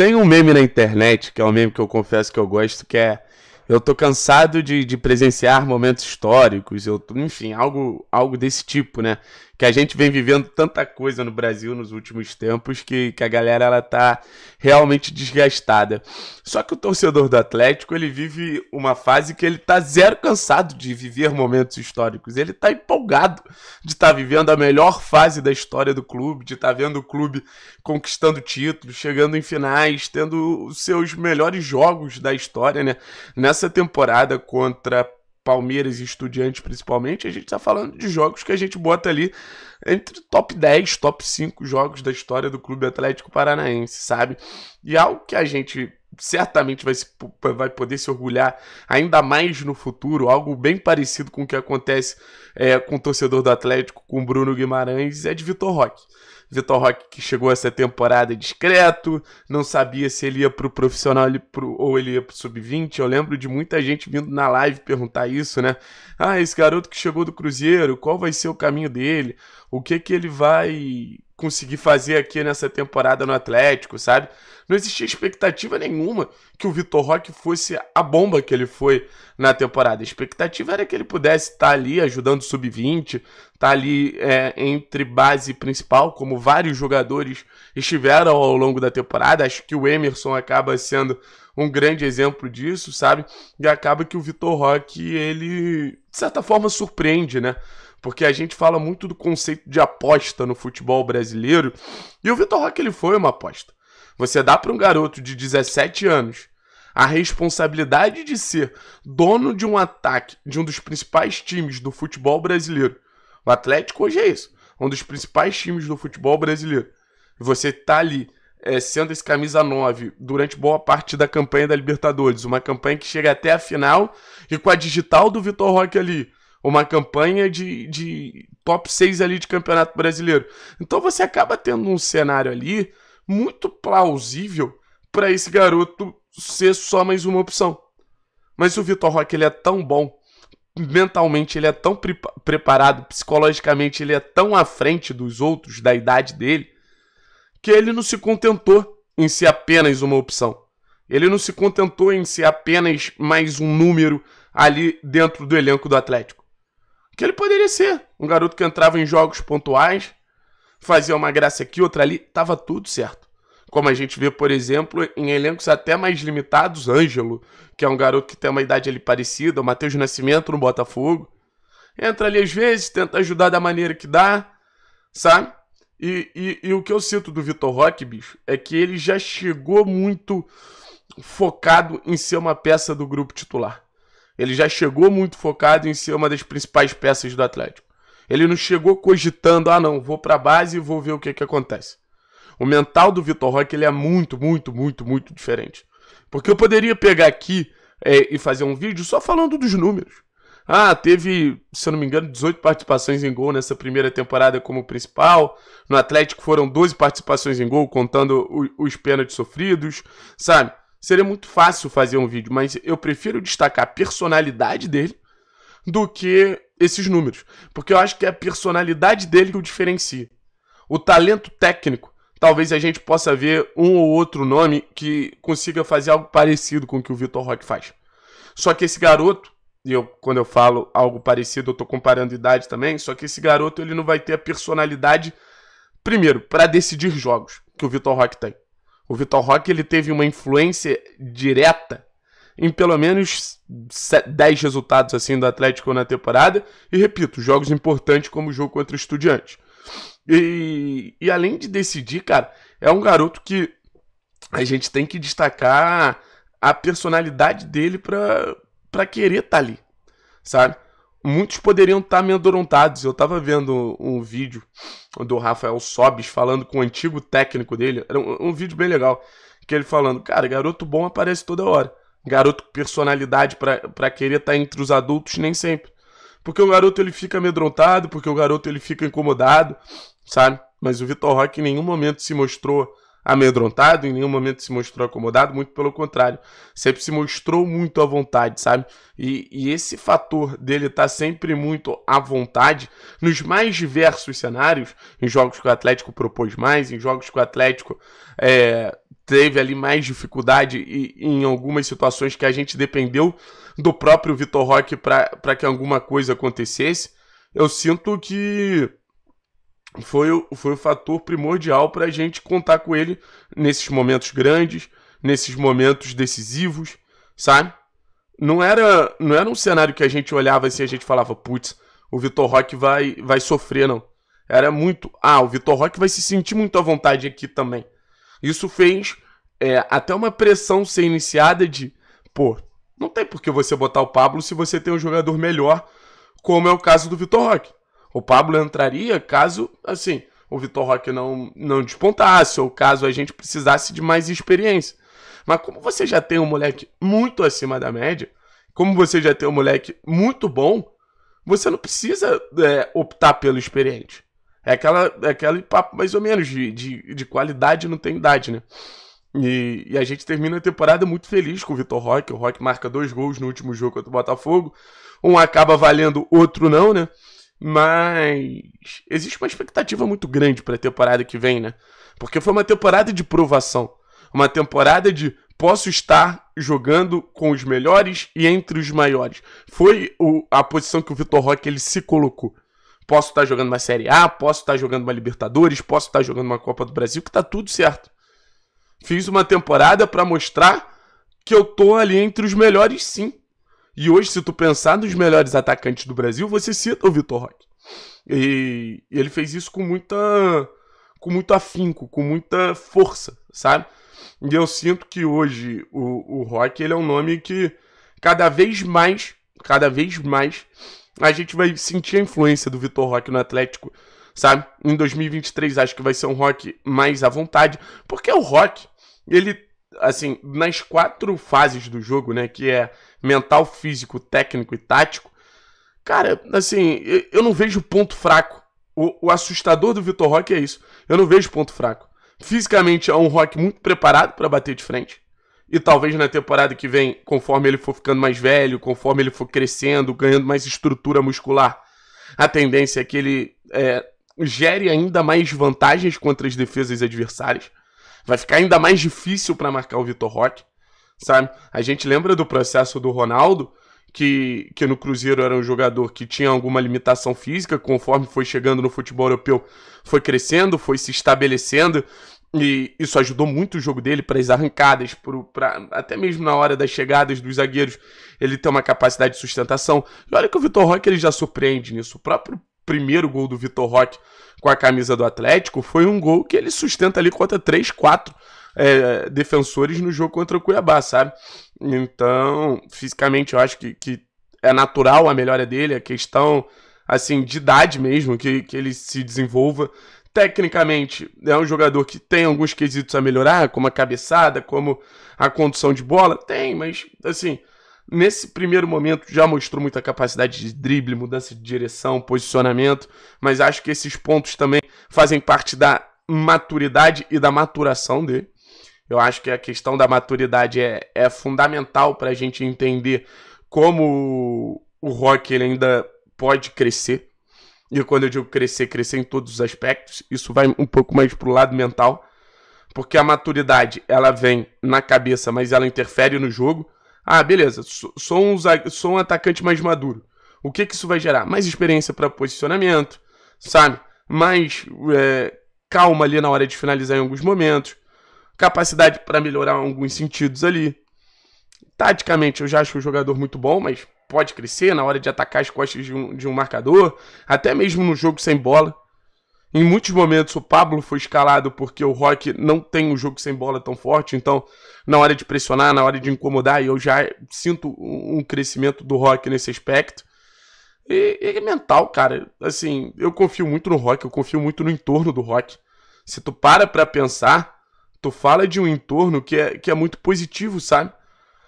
Tem um meme na internet, que é um meme que eu confesso que eu gosto, que é eu tô cansado de, de presenciar momentos históricos, eu tô, enfim, algo, algo desse tipo, né? que a gente vem vivendo tanta coisa no Brasil nos últimos tempos que, que a galera ela tá realmente desgastada. Só que o torcedor do Atlético, ele vive uma fase que ele tá zero cansado de viver momentos históricos. Ele tá empolgado de estar tá vivendo a melhor fase da história do clube, de estar tá vendo o clube conquistando títulos, chegando em finais, tendo os seus melhores jogos da história, né? Nessa temporada contra Palmeiras e Estudiantes principalmente, a gente está falando de jogos que a gente bota ali entre top 10, top 5 jogos da história do Clube Atlético Paranaense, sabe? E algo que a gente certamente vai, se, vai poder se orgulhar ainda mais no futuro, algo bem parecido com o que acontece é, com o torcedor do Atlético, com Bruno Guimarães, é de Vitor Roque. Vitor Roque que chegou essa temporada discreto, não sabia se ele ia pro profissional ele pro, ou ele ia pro sub-20. Eu lembro de muita gente vindo na live perguntar isso, né? Ah, esse garoto que chegou do Cruzeiro, qual vai ser o caminho dele? O que que ele vai conseguir fazer aqui nessa temporada no Atlético, sabe? Não existia expectativa nenhuma que o Vitor Roque fosse a bomba que ele foi na temporada. A expectativa era que ele pudesse estar ali ajudando o sub-20, estar tá ali é, entre base e principal, como vários jogadores estiveram ao longo da temporada. Acho que o Emerson acaba sendo um grande exemplo disso, sabe? E acaba que o Vitor Roque, ele, de certa forma, surpreende, né? porque a gente fala muito do conceito de aposta no futebol brasileiro, e o Vitor Roque ele foi uma aposta. Você dá para um garoto de 17 anos a responsabilidade de ser dono de um ataque de um dos principais times do futebol brasileiro. O Atlético hoje é isso, um dos principais times do futebol brasileiro. Você tá ali é, sendo esse camisa 9 durante boa parte da campanha da Libertadores, uma campanha que chega até a final e com a digital do Vitor Roque ali, uma campanha de, de top 6 ali de campeonato brasileiro. Então você acaba tendo um cenário ali muito plausível para esse garoto ser só mais uma opção. Mas o Vitor Roque ele é tão bom, mentalmente ele é tão pre preparado, psicologicamente ele é tão à frente dos outros, da idade dele, que ele não se contentou em ser apenas uma opção. Ele não se contentou em ser apenas mais um número ali dentro do elenco do Atlético. Que ele poderia ser. Um garoto que entrava em jogos pontuais, fazia uma graça aqui, outra ali, tava tudo certo. Como a gente vê, por exemplo, em elencos até mais limitados, Ângelo, que é um garoto que tem uma idade ali parecida, o Matheus Nascimento no Botafogo. Entra ali às vezes, tenta ajudar da maneira que dá, sabe? E, e, e o que eu sinto do Vitor Roque, bicho, é que ele já chegou muito focado em ser uma peça do grupo titular. Ele já chegou muito focado em ser uma das principais peças do Atlético. Ele não chegou cogitando, ah não, vou para a base e vou ver o que, que acontece. O mental do Vitor Roque ele é muito, muito, muito, muito diferente. Porque eu poderia pegar aqui é, e fazer um vídeo só falando dos números. Ah, teve, se eu não me engano, 18 participações em gol nessa primeira temporada como principal. No Atlético foram 12 participações em gol, contando os pênaltis sofridos, sabe? Seria muito fácil fazer um vídeo, mas eu prefiro destacar a personalidade dele do que esses números. Porque eu acho que é a personalidade dele que o diferencia. O talento técnico. Talvez a gente possa ver um ou outro nome que consiga fazer algo parecido com o que o Vitor Roque faz. Só que esse garoto, e eu, quando eu falo algo parecido, eu estou comparando idade também, só que esse garoto ele não vai ter a personalidade, primeiro, para decidir jogos que o Vitor Roque tem. O Vital Roque ele teve uma influência direta em pelo menos 10 resultados assim do Atlético na temporada. E repito, jogos importantes como o jogo contra o Estudiante. E, e além de decidir, cara, é um garoto que a gente tem que destacar a personalidade dele para querer estar tá ali, sabe? muitos poderiam estar tá amedrontados. Eu estava vendo um vídeo do Rafael Sobis falando com o antigo técnico dele. Era um, um, vídeo bem legal. Que ele falando, cara, garoto bom aparece toda hora. Garoto com personalidade para querer estar tá entre os adultos nem sempre. Porque o garoto ele fica amedrontado, porque o garoto ele fica incomodado, sabe? Mas o Vitor Roque em nenhum momento se mostrou amedrontado, em nenhum momento se mostrou acomodado, muito pelo contrário, sempre se mostrou muito à vontade, sabe? E, e esse fator dele estar tá sempre muito à vontade, nos mais diversos cenários, em jogos que o Atlético propôs mais, em jogos que o Atlético é, teve ali mais dificuldade e, em algumas situações que a gente dependeu do próprio Vitor Roque para que alguma coisa acontecesse, eu sinto que foi o, foi o fator primordial para a gente contar com ele nesses momentos grandes, nesses momentos decisivos, sabe? Não era, não era um cenário que a gente olhava assim e a gente falava, putz, o Vitor Roque vai, vai sofrer, não. Era muito, ah, o Vitor Roque vai se sentir muito à vontade aqui também. Isso fez é, até uma pressão ser iniciada de, pô, não tem por que você botar o Pablo se você tem um jogador melhor, como é o caso do Vitor Roque. O Pablo entraria caso, assim, o Vitor Roque não, não despontasse, ou caso a gente precisasse de mais experiência. Mas como você já tem um moleque muito acima da média, como você já tem um moleque muito bom, você não precisa é, optar pelo experiente. É aquela, é aquele papo mais ou menos de, de, de qualidade não tem idade, né? E, e, a gente termina a temporada muito feliz com o Vitor Roque. O Roque marca dois gols no último jogo contra o Botafogo. Um acaba valendo, outro não, né? Mas existe uma expectativa muito grande para a temporada que vem, né? Porque foi uma temporada de provação, uma temporada de posso estar jogando com os melhores e entre os maiores. Foi o, a posição que o Vitor Roque ele se colocou. Posso estar jogando uma Série A, posso estar jogando uma Libertadores, posso estar jogando uma Copa do Brasil, que tá tudo certo. Fiz uma temporada para mostrar que eu tô ali entre os melhores, sim. E hoje, se tu pensar nos melhores atacantes do Brasil, você cita o Vitor Roque. E ele fez isso com muita com muito afinco, com muita força, sabe? E eu sinto que hoje o, o Rock ele é um nome que cada vez mais, cada vez mais, a gente vai sentir a influência do Vitor Roque no Atlético, sabe? Em 2023 acho que vai ser um Rock mais à vontade, porque o Rock, ele, assim, nas quatro fases do jogo, né, que é mental, físico, técnico e tático, cara, assim, eu não vejo ponto fraco. O, o assustador do Vitor Roque é isso. Eu não vejo ponto fraco. Fisicamente é um Roque muito preparado para bater de frente. E talvez na temporada que vem, conforme ele for ficando mais velho, conforme ele for crescendo, ganhando mais estrutura muscular, a tendência é que ele é, gere ainda mais vantagens contra as defesas adversárias. Vai ficar ainda mais difícil para marcar o Vitor Roque sabe? A gente lembra do processo do Ronaldo, que, que no Cruzeiro era um jogador que tinha alguma limitação física, conforme foi chegando no futebol europeu, foi crescendo, foi se estabelecendo, e isso ajudou muito o jogo dele para as arrancadas, pro, pra, até mesmo na hora das chegadas dos zagueiros, ele tem uma capacidade de sustentação. E olha que o Vitor Roque ele já surpreende nisso. O próprio primeiro gol do Vitor Roque com a camisa do Atlético foi um gol que ele sustenta ali contra 3, 4 é, defensores no jogo contra o Cuiabá, sabe? Então, fisicamente, eu acho que, que é natural a melhora dele, a questão assim de idade mesmo, que, que ele se desenvolva. Tecnicamente, é um jogador que tem alguns quesitos a melhorar, como a cabeçada, como a condução de bola. Tem, mas assim, nesse primeiro momento já mostrou muita capacidade de drible, mudança de direção, posicionamento, mas acho que esses pontos também fazem parte da maturidade e da maturação dele. Eu acho que a questão da maturidade é, é fundamental para a gente entender como o, rock ele ainda pode crescer. E quando eu digo crescer, crescer em todos os aspectos, isso vai um pouco mais pro lado mental, porque a maturidade ela vem na cabeça, mas ela interfere no jogo. Ah, beleza, sou um, sou um atacante mais maduro. O que, que isso vai gerar? Mais experiência para posicionamento, sabe? Mais é, calma ali na hora de finalizar em alguns momentos capacidade para melhorar alguns sentidos ali. Taticamente, eu já acho o jogador muito bom, mas pode crescer na hora de atacar as costas de um, de um marcador, até mesmo no jogo sem bola. Em muitos momentos o Pablo foi escalado porque o Rock não tem um jogo sem bola tão forte, então na hora de pressionar, na hora de incomodar, eu já sinto um crescimento do Rock nesse aspecto. E, é mental, cara, assim, eu confio muito no Rock, eu confio muito no entorno do Rock. Se tu para pra pensar, tu fala de um entorno que é, que é muito positivo, sabe?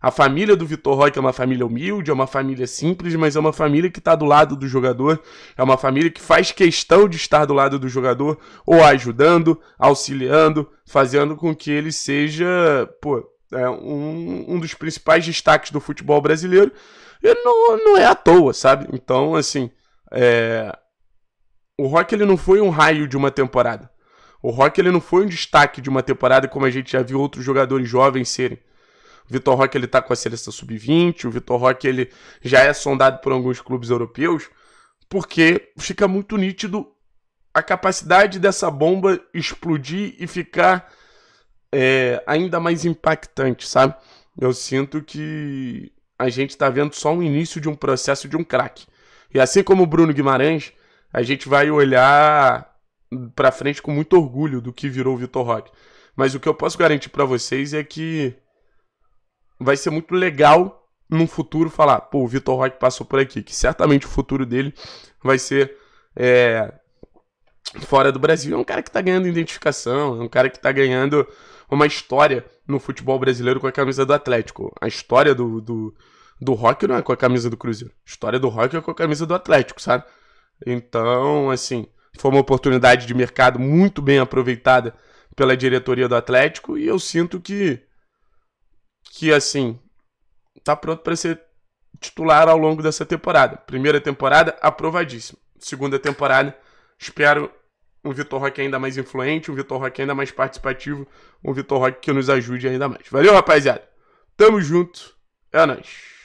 A família do Vitor Roque é uma família humilde, é uma família simples, mas é uma família que está do lado do jogador, é uma família que faz questão de estar do lado do jogador, ou ajudando, auxiliando, fazendo com que ele seja, pô, é um, um dos principais destaques do futebol brasileiro. E não, não é à toa, sabe? Então, assim, é... o Rock ele não foi um raio de uma temporada. O Rock ele não foi um destaque de uma temporada como a gente já viu outros jogadores jovens serem. O Vitor Roque ele tá com a seleção sub-20, o Vitor Roque ele já é sondado por alguns clubes europeus, porque fica muito nítido a capacidade dessa bomba explodir e ficar é, ainda mais impactante, sabe? Eu sinto que a gente está vendo só o início de um processo de um craque. E assim como o Bruno Guimarães, a gente vai olhar para frente com muito orgulho do que virou o Vitor Roque. Mas o que eu posso garantir para vocês é que vai ser muito legal num futuro falar, pô, o Vitor Roque passou por aqui, que certamente o futuro dele vai ser é, fora do Brasil. É um cara que está ganhando identificação, é um cara que está ganhando uma história no futebol brasileiro com a camisa do Atlético. A história do, do, do Rock não é com a camisa do Cruzeiro. A história do Rock é com a camisa do Atlético, sabe? Então, assim, foi uma oportunidade de mercado muito bem aproveitada pela diretoria do Atlético e eu sinto que que assim tá pronto para ser titular ao longo dessa temporada. Primeira temporada aprovadíssimo. Segunda temporada espero um Vitor Roque ainda mais influente, um Vitor Roque ainda mais participativo, um Vitor Roque que nos ajude ainda mais. Valeu, rapaziada. Tamo junto. É nóis.